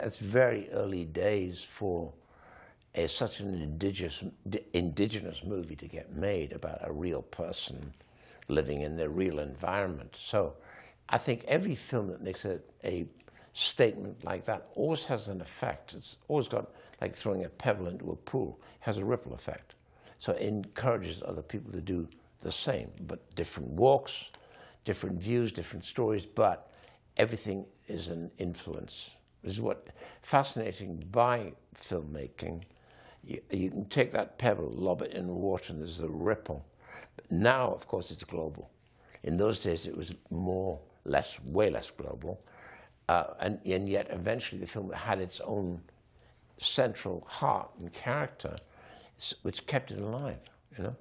That's very early days for a, such an indigenous, indigenous movie to get made about a real person living in their real environment. So I think every film that makes a, a statement like that always has an effect. It's always got, like throwing a pebble into a pool, has a ripple effect. So it encourages other people to do the same, but different walks, different views, different stories, but everything is an influence. This is what fascinating by filmmaking. You, you, can take that pebble, lob it in the water, and there's a ripple. But now, of course, it's global. In those days, it was more, less, way less global. Uh, and, and yet, eventually, the film had its own central heart and character, which kept it alive, you know?